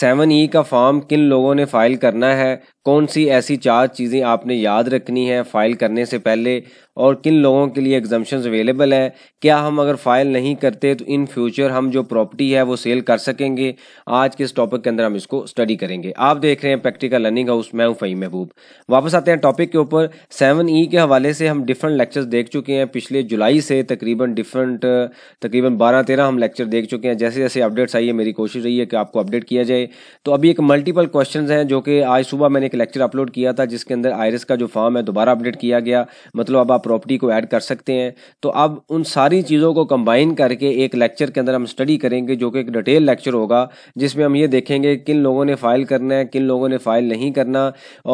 seven E e का form किन लोगों ने फाइल करना है कौन सी ऐसी चार चीज़ें आपने याद रखनी है फ़ाइल करने से पहले और किन लोगों के लिए एग्जामेशन अवेलेबल है क्या हम अगर फ़ाइल नहीं करते तो इन फ्यूचर हम जो प्रॉपर्टी है वो सेल कर सकेंगे आज के इस टॉपिक के अंदर हम इसको स्टडी करेंगे आप देख रहे हैं प्रैक्टिकल लर्निंग हाउस मैं फई महबूब वापस आते हैं टॉपिक के ऊपर सेवन ई e के हवाले से हम डिफरेंट लेक्चर्स देख चुके हैं पिछले जुलाई से तकरीबन डिफरेंट तकरीबन बारह तेरह हम लेक्चर देख चुके हैं जैसे जैसे अपडेट्स आई है मेरी कोशिश रही है कि आपको अपडेट किया जाए तो अभी एक मल्टीपल क्वेश्चन हैं जो कि आज सुबह मैंने एक लेक्चर अपलोड किया था जिसके अंदर आयरस का जो फॉर्म है दोबारा अपडेट किया गया मतलब अब आप प्रॉपर्टी को ऐड कर सकते हैं तो अब उन सारी चीज़ों को कंबाइन करके एक लेक्चर के अंदर हम स्टडी करेंगे जो कि एक डिटेल लेक्चर होगा जिसमें हम ये देखेंगे किन लोगों ने फाइल करना है किन लोगों ने फाइल नहीं करना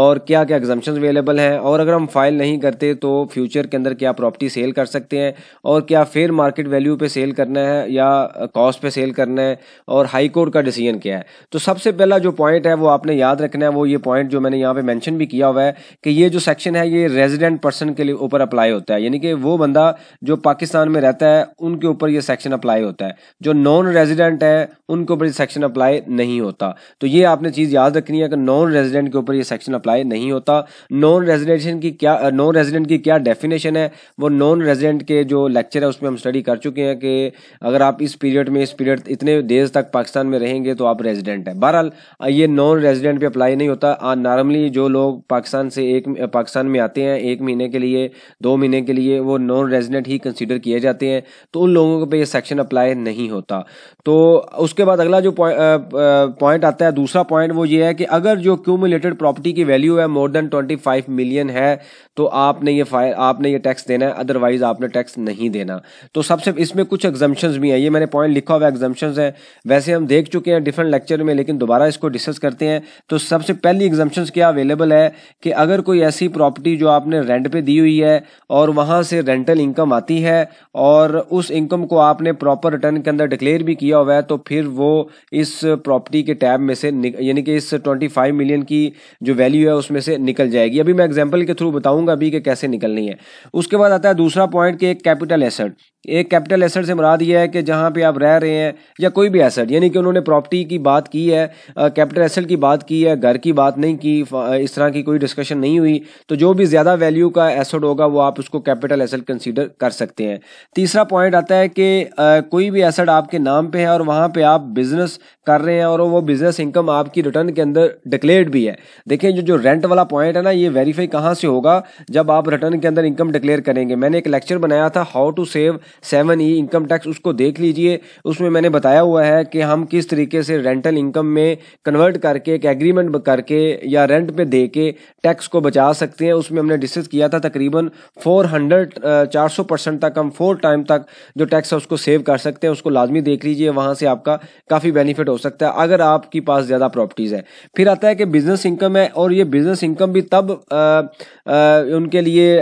और क्या क्या एग्जामेशन अवेलेबल हैं और अगर हम फाइल नहीं करते तो फ्यूचर के अंदर क्या प्रॉपर्टी सेल कर सकते हैं और क्या फेयर मार्केट वैल्यू पर सेल करना है या कॉस्ट पर सेल करना है और हाई कोर्ट का डिसीजन क्या है तो सबसे पहला जो पॉइंट है वो आपने याद रखना है वो ये पॉइंट जो मैंने यहाँ पे मेंशन भी किया हुआ है कि ये जो सेक्शन है ये रेजिडेंट पर्सन के लिए ऊपर अप्लाई होता है यानी कि वो बंदा जो पाकिस्तान में रहता है उनके ऊपर ये सेक्शन अप्लाई होता है जो नॉन रेजिडेंट है उनके ऊपर ये सेक्शन अप्लाई नहीं होता तो ये आपने चीज़ याद रखनी है कि नॉन रेजिडेंट के ऊपर ये सेक्शन अप्लाई नहीं होता नॉन रेजिडेंशन की क्या नॉन रेजिडेंट की क्या डेफिनेशन है वो नॉन रेजिडेंट के जो लेक्चर है उसमें हम स्टडी कर चुके हैं कि अगर आप इस पीरियड में इस पीरियड इतने देर तक पाकिस्तान में रहेंगे तो आप रेजिडेंट है बहरहाल ये नॉन रेजिडेंट पे अप्लाई नहीं होता नॉर्मली जो लोग पाकिस्तान से एक पाकिस्तान में आते हैं एक महीने के लिए दो महीने के लिए वो नॉन रेजिडेंट ही कंसिडर किए जाते हैं तो उन लोगों पर यह सेक्शन अप्लाई नहीं होता तो उसके बाद अगला जो पॉइंट आता है दूसरा पॉइंट वो ये है कि अगर जो क्यूमुलेटेड प्रॉपर्टी की वैल्यू है more than twenty five million है तो आपने ये फाइल आपने ये टैक्स देना है अदरवाइज आपने टैक्स नहीं देना तो सबसे इसमें कुछ एग्जाम्शन भी हैं ये मैंने पॉइंट लिखा हुआ एग्जाम्शन है वैसे हम देख चुके हैं डिफरेंट लेक्चर में लेकिन दोबारा इसको डिस्कस करते हैं तो सबसे पहली एग्जाम्शन ऑप्शंस क्या अवेलेबल है कि अगर कोई ऐसी प्रॉपर्टी जो आपने रेंट पे दी हुई है और वहाँ से रेंटल इनकम आती है और उस इनकम को आपने प्रॉपर रिटर्न के अंदर डिक्लेयर भी किया हुआ है तो फिर वो इस प्रॉपर्टी के टैब में से यानी कि इस 25 मिलियन की जो वैल्यू है उसमें से निकल जाएगी अभी मैं एग्जाम्पल के थ्रू बताऊंगा अभी कि कैसे निकलनी है उसके बाद आता है दूसरा पॉइंट कि एक कैपिटल एसेट एक कैपिटल एसेट से मुराद यह है कि जहाँ पे आप रह रहे हैं या कोई भी एसेट यानी कि उन्होंने प्रॉपर्टी की बात की है कैपिटल एसेट की बात की है घर की बात नहीं की इस तरह की कोई डिस्कशन नहीं हुई तो जो भी ज़्यादा वैल्यू का एसेट होगा वो आप उसको कैपिटल एसेट कंसिडर कर सकते हैं तीसरा पॉइंट आता है कि कोई भी एसेट आपके नाम पे है और वहाँ पर आप बिजनेस कर रहे हैं और वो बिजनेस इनकम आपकी रिटर्न के अंदर डिक्लेयर्ड भी है देखिये जो जो रेंट वाला पॉइंट है ना ये वेरीफाई कहाँ से होगा जब आप रिटर्न के अंदर इनकम डिक्लेयर करेंगे मैंने एक लेक्चर बनाया था how to save seven E income tax उसको देख लीजिए उसमें मैंने बताया हुआ है कि हम किस तरीके से रेंटल इनकम में कन्वर्ट करके एक एग्रीमेंट करके या रेंट पे दे के टैक्स को बचा सकते हैं उसमें हमने डिस्कस किया था तकरीबन 400 सौ परसेंट तक हम फोर टाइम तक जो टैक्स है उसको सेव कर सकते हैं उसको लाजमी देख लीजिए वहाँ से आपका काफ़ी बेनिफिट हो सकता है अगर आपके पास ज़्यादा प्रॉपर्टीज़ है फिर आता है कि बिज़नेस इनकम है और ये बिज़नेस इनकम भी तब आ, आ, उनके लिए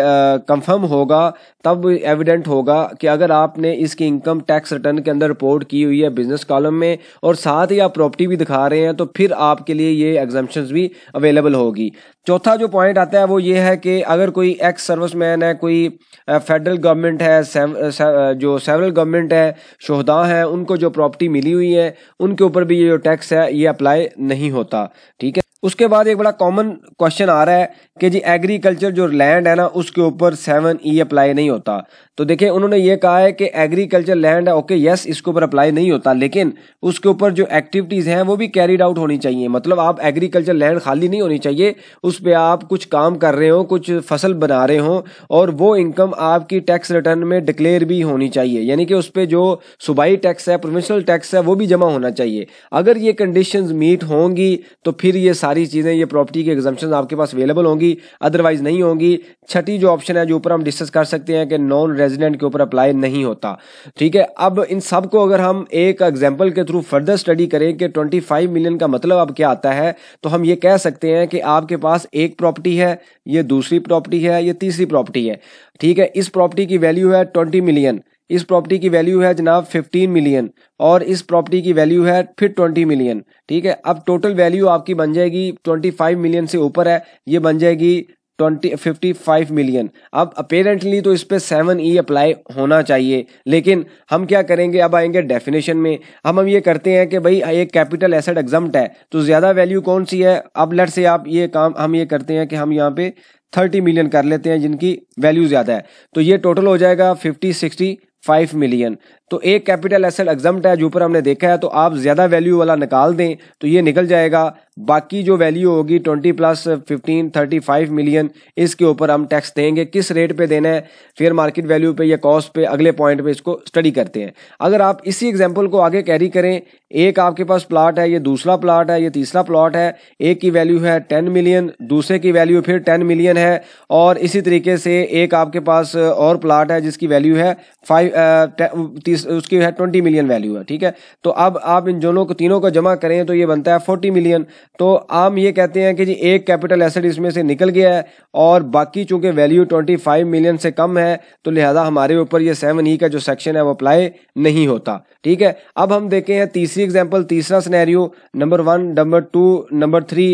कंफर्म होगा तब एविडेंट होगा कि अगर आपने इसकी इनकम टैक्स रिटर्न के अंदर रिपोर्ट की हुई है बिजनेस कॉलम में और साथ ही आप प्रॉपर्टी भी दिखा रहे हैं तो फिर आपके लिए ये एग्जामेशन भी अवेलेबल होगी चौथा जो पॉइंट आता है वो ये है कि अगर कोई एक्स सर्विसमैन है कोई फेडरल गवर्नमेंट है सेव, सेव, जो सेवरल गवर्नमेंट है शोहदा है उनको जो प्रॉपर्टी मिली हुई है उनके ऊपर भी ये जो टैक्स है ये अप्लाई नहीं होता ठीक है उसके बाद एक बड़ा कॉमन क्वेश्चन आ रहा है कि जी एग्रीकल्चर जो लैंड है ना उसके ऊपर सेवन ई अप्लाई नहीं होता तो देखिए उन्होंने ये कहा है कि एग्रीकल्चर लैंड है ओके यस इसके ऊपर अप्लाई नहीं होता लेकिन उसके ऊपर जो एक्टिविटीज़ हैं वो भी कैरिड आउट होनी चाहिए मतलब आप एग्रीकल्चर लैंड खाली नहीं होनी चाहिए उस पर आप कुछ काम कर रहे हो कुछ फसल बना रहे हो और वो इनकम आपकी टैक्स रिटर्न में डिक्लेयर भी होनी चाहिए यानी कि उस पर जो सूबाई टैक्स है प्रोविशनल टैक्स है वो भी जमा होना चाहिए अगर ये कंडीशन मीट होंगी तो फिर ये सारी चीज़ें ये प्रॉपर्टी के एग्जाम्शन आपके पास अवेलेबल होंगी अदरवाइज नहीं होंगी छठी जो ऑप्शन है जो ऊपर हम डिस्कस कर सकते हैं कि नॉन रेजिडेंट के ऊपर अप्लाई नहीं होता ठीक है अब इन सब को अगर हम एक एग्जाम्पल के थ्रू फर्दर स्टडी करें कि 25 मिलियन का मतलब अब क्या आता है तो हम ये कह सकते हैं कि आपके पास एक प्रॉपर्टी है ये दूसरी प्रॉपर्टी है ये तीसरी प्रॉपर्टी है ठीक है इस प्रॉपर्टी की वैल्यू है ट्वेंटी मिलियन इस प्रॉपर्टी की वैल्यू है जनाब 15 मिलियन और इस प्रॉपर्टी की वैल्यू है फिर 20 मिलियन ठीक है अब टोटल वैल्यू आपकी बन जाएगी 25 मिलियन से ऊपर है ये बन जाएगी ट्वेंटी फिफ्टी फाइव मिलियन अब अपेरेंटली तो इस पर सेवन ई अप्लाई होना चाहिए लेकिन हम क्या करेंगे अब आएंगे डेफिनेशन में हम हम ये करते हैं कि भाई एक कैपिटल एसेट एग्जम्ट है तो ज़्यादा वैल्यू कौन सी है अब लट से आप ये काम हम ये करते हैं कि हम यहाँ पे थर्टी मिलियन कर लेते हैं जिनकी वैल्यू ज़्यादा है तो ये टोटल हो जाएगा फिफ्टी सिक्सटी फाइव मिलियन तो एक कैपिटल एसेट एग्जाम्ट है जो ऊपर हमने देखा है तो आप ज्यादा वैल्यू वाला निकाल दें तो ये निकल जाएगा बाकी जो वैल्यू होगी 20 प्लस 15 35 मिलियन इसके ऊपर हम टैक्स देंगे किस रेट पे देना है फेयर मार्केट वैल्यू पे या कॉस्ट पे अगले पॉइंट पे इसको स्टडी करते हैं अगर आप इसी एग्जांपल को आगे कैरी करें एक आपके पास प्लाट है ये दूसरा प्लाट है ये तीसरा प्लाट है एक की वैल्यू है टेन मिलियन दूसरे की वैल्यू फिर टेन मिलियन है और इसी तरीके से एक आपके पास और प्लाट है जिसकी वैल्यू है फाइव तीस उसकी है ट्वेंटी मिलियन वैल्यू है ठीक है तो अब आप इन दोनों को तीनों को जमा करें तो ये बनता है फोर्टी मिलियन तो आम ये कहते हैं कि जी एक कैपिटल एसेट इसमें से निकल गया है और बाकी चूंकि वैल्यू ट्वेंटी फाइव मिलियन से कम है तो लिहाजा हमारे ऊपर ये सेवन ई e का जो सेक्शन है वो अप्लाई नहीं होता ठीक है अब हम देखें हैं तीसरी एग्जाम्पल तीसरा scenario number one number two number three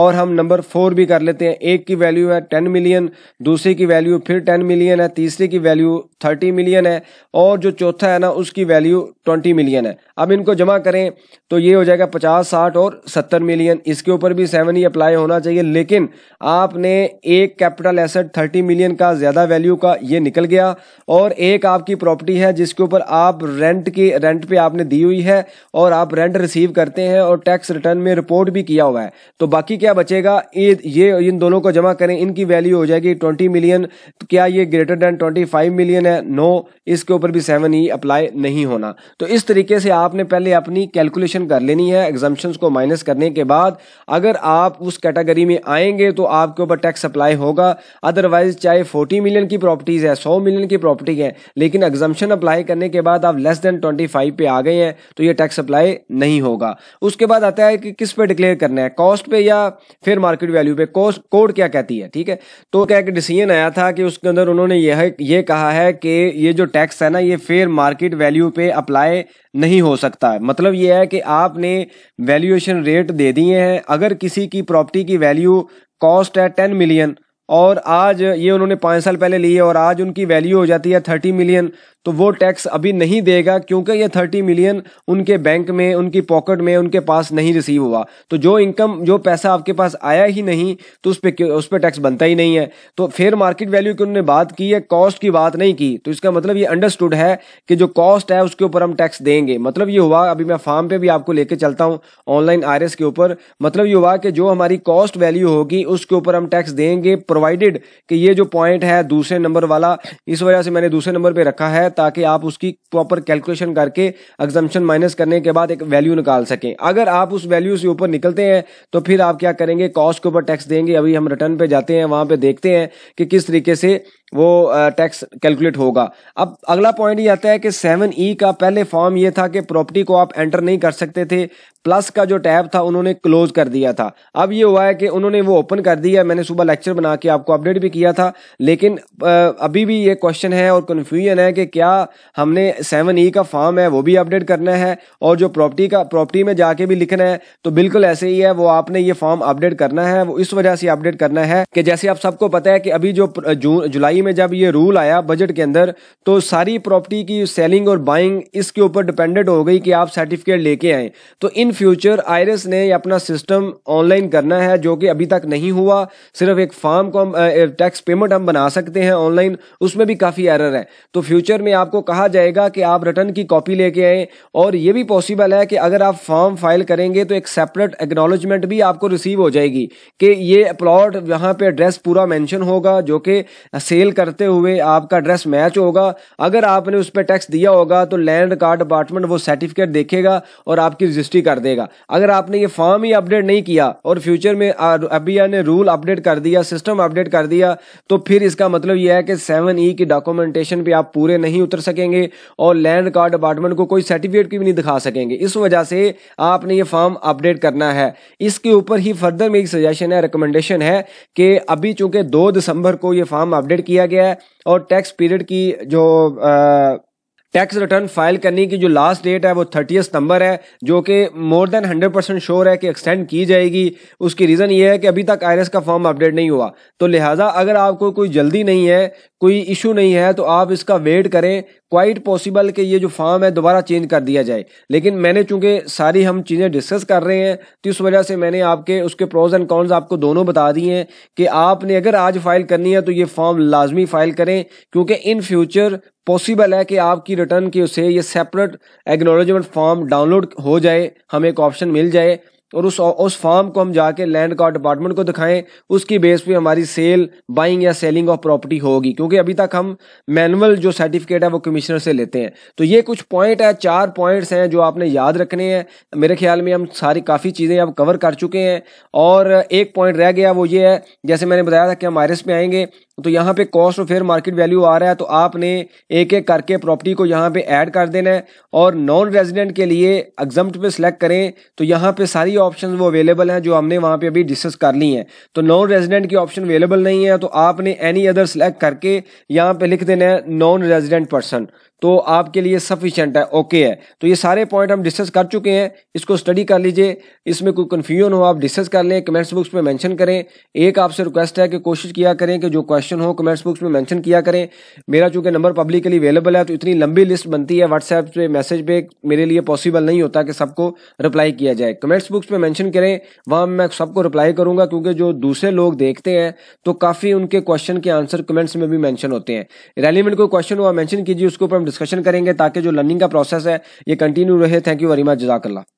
और हम नंबर फोर भी कर लेते हैं एक की वैल्यू है टेन मिलियन दूसरे की वैल्यू फिर टेन मिलियन है तीसरे की वैल्यू थर्टी मिलियन है और जो चौथा है ना उसकी वैल्यू ट्वेंटी मिलियन है अब इनको जमा करें तो ये हो जाएगा पचास साठ और सत्तर मिलियन इसके ऊपर भी सेवन ही अप्लाई होना चाहिए लेकिन आपने एक कैपिटल एसेट थर्टी मिलियन का ज़्यादा वैल्यू का ये निकल गया और एक आपकी प्रॉपर्टी है जिसके ऊपर आप रेंट की रेंट पे आपने दी हुई है और आप रेंट रिसीव करते हैं और टैक्स रिटर्न में रिपोर्ट भी किया हुआ है तो बाकी क्या बचेगा ये इन दोनों को जमा करें इनकी वैल्यू हो जाएगी ट्वेंटी मिलियन क्या ये greater than twenty five million seven है नो इसके ऊपर भी सेवन ही अप्लाई नहीं होना तो इस तरीके से आपने पहले अपनी कैलकुलेशन कर लेनी है एग्जाम्पन को माइनस करने के बाद अगर आप उस कैटेगरी में आएंगे तो आपके ऊपर टैक्स अप्लाई होगा अदरवाइज चाहे फोर्टी मिलियन की प्रॉपर्टीज़ है सौ मिलियन की प्रॉपर्टी है लेकिन एग्जाम्पन अप्लाई करने के बाद आप लेस देन ट्वेंटी फाइव पे आ गए हैं तो ये टैक्स अप्लाई नहीं होगा उसके बाद आता है कि किस पे डिक्लेयर करना है कॉस्ट पे या फिर मार्केट वैल्यू पे कोड क्या कहती है ठीक है तो क्या एक डिसीजन आया था कि उसके अंदर उन्होंने यह ये कहा है कि ये जो टैक्स है ना ये फेयर मार्केट वैल्यू पे अप्लाई नहीं हो सकता है मतलब ये है कि आपने वैल्यूएशन रेट दे दिए हैं अगर किसी की प्रॉपर्टी की वैल्यू कॉस्ट है टेन मिलियन और आज ये उन्होंने पाँच साल पहले ली है और आज उनकी वैल्यू हो जाती है थर्टी मिलियन तो वो टैक्स अभी नहीं देगा क्योंकि ये थर्टी मिलियन उनके बैंक में उनकी पॉकेट में उनके पास नहीं रिसीव हुआ तो जो इनकम जो पैसा आपके पास आया ही नहीं तो उस पर उस पर टैक्स बनता ही नहीं है तो फेयर मार्केट वैल्यू की उन्होंने बात की है कॉस्ट की बात नहीं की तो इसका मतलब ये अंडरस्टूड है कि जो कॉस्ट है उसके ऊपर हम टैक्स देंगे मतलब ये हुआ अभी मैं फार्म पे भी आपको लेकर चलता हूँ ऑनलाइन आर के ऊपर मतलब ये हुआ कि जो हमारी कॉस्ट वैल्यू होगी उसके ऊपर हम टैक्स देंगे प्रोवाइडेड कि ये जो पॉइंट है दूसरे नंबर वाला इस वजह से मैंने दूसरे नंबर पर रखा है ताकि आप उसकी प्रॉपर कैलकुलेशन करके एग्जामेशन माइनस करने के बाद एक वैल्यू निकाल सकें अगर आप उस वैल्यू से ऊपर निकलते हैं तो फिर आप क्या करेंगे कॉस्ट के ऊपर टैक्स देंगे अभी हम रिटर्न पे जाते हैं वहां पे देखते हैं कि किस तरीके से वो टैक्स कैलकुलेट होगा अब अगला पॉइंट ये आता है कि सेवन ई e का पहले फॉर्म ये था कि प्रॉपर्टी को आप एंटर नहीं कर सकते थे प्लस का जो टैब था उन्होंने क्लोज कर दिया था अब ये हुआ है कि उन्होंने वो ओपन कर दिया मैंने सुबह लेक्चर बना के आपको अपडेट भी किया था लेकिन अभी भी ये क्वेश्चन है और कन्फ्यूजन है कि क्या हमने सेवन ई e का फॉर्म है वो भी अपडेट करना है और जो प्रॉपर्टी का प्रॉपर्टी में जाके भी लिखना है तो बिल्कुल ऐसे ही है वो आपने ये फॉर्म अपडेट करना है वो इस वजह से अपडेट करना है कि जैसे आप सबको पता है कि अभी जो जून जुलाई में जब ये रूल आया बजट के अंदर तो सारी प्रॉपर्टी की सेलिंग और बाइंग इसके ऊपर डिपेंडेंट हो गई कि आप सर्टिफिकेट लेके आए तो इन फ्यूचर आयरस ने अपना सिस्टम ऑनलाइन करना है जो कि अभी तक नहीं हुआ सिर्फ एक फॉर्म को हम टैक्स पेमेंट हम बना सकते हैं ऑनलाइन उसमें भी काफ़ी एरर है तो फ्यूचर में आपको कहा जाएगा कि आप रिटर्न की कॉपी लेके आएँ और ये भी पॉसिबल है कि अगर आप फॉर्म फाइल करेंगे तो एक सेपरेट एक्नोलॉजमेंट भी आपको रिसीव हो जाएगी कि ये प्लॉट यहाँ पे एड्रेस पूरा मैंशन होगा जो कि सेल करते हुए आपका एड्रेस मैच होगा अगर आपने उस पर टैक्स दिया होगा तो लैंड कार्ड डिपार्टमेंट वो सर्टिफिकेट देखेगा और आपकी रजिस्ट्री कर देगा अगर आपने ये फॉर्म ही अपडेट नहीं किया और फ्यूचर में अभी ने रूल अपडेट कर दिया सिस्टम अपडेट कर दिया तो फिर इसका मतलब यह है कि सेवन ई की डॉक्यूमेंटेशन भी आप पूरे नहीं उतर सकेंगे और लैंड कार्ड डिपार्टमेंट को कोई सर्टिफिकेट की भी नहीं दिखा सकेंगे इस वजह से आपने ये फॉर्म अपडेट करना है इसके ऊपर ही फर्दर मेरी सजेशन है रिकमेंडेशन है कि अभी चूंकि दो दिसंबर को ये फॉर्म अपडेट किया गया है और टैक्स पीरियड की जो आ, टैक्स रिटर्न फाइल करने की जो लास्ट डेट है वो थर्टी सितंबर है जो कि more than hundred percent sure है कि एक्सटेंड की जाएगी उसकी रीज़न ये है कि अभी तक आईआरएस का फॉर्म अपडेट नहीं हुआ तो लिहाजा अगर आपको कोई जल्दी नहीं है कोई इशू नहीं है तो आप इसका वेट करें क्वाइट पॉसिबल कि ये जो फॉर्म है दोबारा चेंज कर दिया जाए लेकिन मैंने चूंकि सारी हम चीज़ें डिस्कस कर रहे हैं तो इस वजह से मैंने आपके उसके प्रोज एंड कॉन्स आपको दोनों बता दिए हैं कि आपने अगर आज फाइल करनी है तो ये फॉर्म लाजमी फाइल करें क्योंकि इन फ्यूचर पॉसिबल है कि आपकी रिटर्न की उसे ये सेपरेट एग्नोलॉजमेंट फॉर्म डाउनलोड हो जाए हमें एक ऑप्शन मिल जाए और उस उस फॉर्म को हम जाके लैंड का डिपार्टमेंट को दिखाएं उसकी बेस पे हमारी सेल बाइंग या सेलिंग ऑफ प्रॉपर्टी होगी क्योंकि अभी तक हम मैनुअल जो सर्टिफिकेट है वो कमिश्नर से लेते हैं तो ये कुछ पॉइंट है चार पॉइंट्स हैं जो आपने याद रखने हैं मेरे ख्याल में हम सारी काफ़ी चीज़ें अब कवर कर चुके हैं और एक पॉइंट रह गया वो ये है जैसे मैंने बताया था कि हम आयरस पे आएंगे तो यहाँ पे कॉस्ट और फेयर मार्केट वैल्यू आ रहा है तो आपने एक एक करके प्रॉपर्टी को यहाँ पे ऐड कर देना है और नॉन रेजिडेंट के लिए एग्जाम पे सिलेक्ट करें तो यहाँ पे सारी ऑप्शन वो अवेलेबल हैं जो हमने वहाँ पे अभी डिस्कस कर ली हैं तो नॉन रेजिडेंट की ऑप्शन अवेलेबल नहीं है तो आपने एनी अदर सिलेक्ट करके यहाँ पे लिख देना है नॉन रेजिडेंट पर्सन तो आपके लिए सफिशेंट है ओके है तो ये सारे पॉइंट हम डिस्कस कर चुके हैं इसको स्टडी कर लीजिए इसमें कोई कन्फ्यूजन हो आप डिस्कस कर लें कमेंट्स बुक्स में मेंशन करें एक आपसे रिक्वेस्ट है कि कोशिश किया करें कि जो क्वेश्चन हो कमेंट्स बुक्स में मेंशन किया करें मेरा चूंकि नंबर पब्लिकली अवेलेबल है तो इतनी लंबी लिस्ट बनती है व्हाट्सएप पे मैसेज पे मेरे लिए पॉसिबल नहीं होता कि सबको रिप्लाई किया जाए कमेंट्स बुक्स में मैंशन करें वहाँ मैं सबको रिप्लाई करूँगा क्योंकि जो दूसरे लोग देखते हैं तो काफ़ी उनके क्वेश्चन के आंसर कमेंट्स में भी मैंशन होते हैं रेलिवेंट कोई क्वेश्चन हुआ मैंशन कीजिए उसके ऊपर डिस्कशन करेंगे ताकि जो लर्निंग का प्रोसेस है ये कंटिन्यू रहे थैंक यू वेरी मच जजाकल्ला